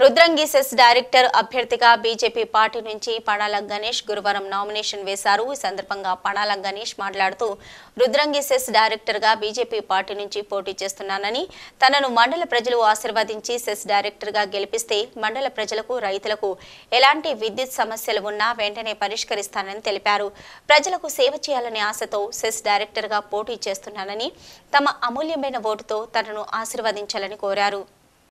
Rudrangi CESS director అభ్యర్థిగా BJP party నుంచి పణాల గణేష్ గురువారం నామినేషన్ వేశారు ఈ సందర్భంగా పణాల గణేష్ మాట్లాడుతూ రుద్రంగి సెస్ డైరెక్టర్గా బీజేపీ పార్టీ నుంచి పోటీ చేస్తున్నానని తనను మండల ప్రజలు ఆశీర్వదించి సెస్ డైరెక్టర్గా గెలిపిస్తే మండల ప్రజలకు రైతులకు ఎలాంటి విద్యుత్ సమస్యలు ఉన్నా వెంటనే పరిష్కరిస్తానని తెలిపారు ప్రజలకు సేవ చేయాలనే ఆశతో సెస్ డైరెక్టర్గా పోటీ చేస్తున్నానని తమ అమూల్యమైన ఓటుతో తనను ఆశీర్వదించాలని కోరారు